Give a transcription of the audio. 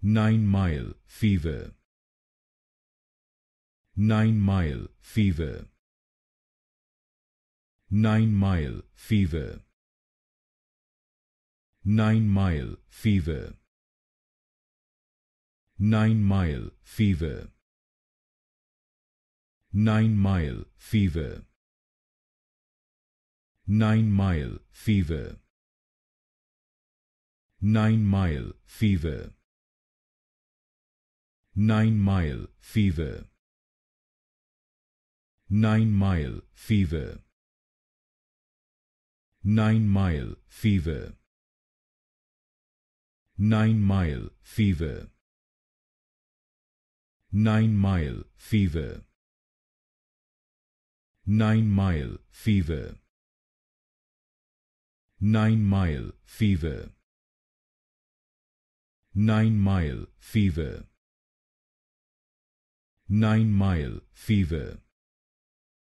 Nine Mile Fever Nine Mile Fever Nine Mile Fever Nine Mile Fever Nine Mile Fever Nine Mile Fever Nine Mile Fever Nine Mile Fever Nine Mile Fever Nine Mile Fever Nine Mile Fever Nine Mile Fever Nine Mile Fever Nine Mile Fever Nine Mile Fever Nine Mile Fever nine mile fever.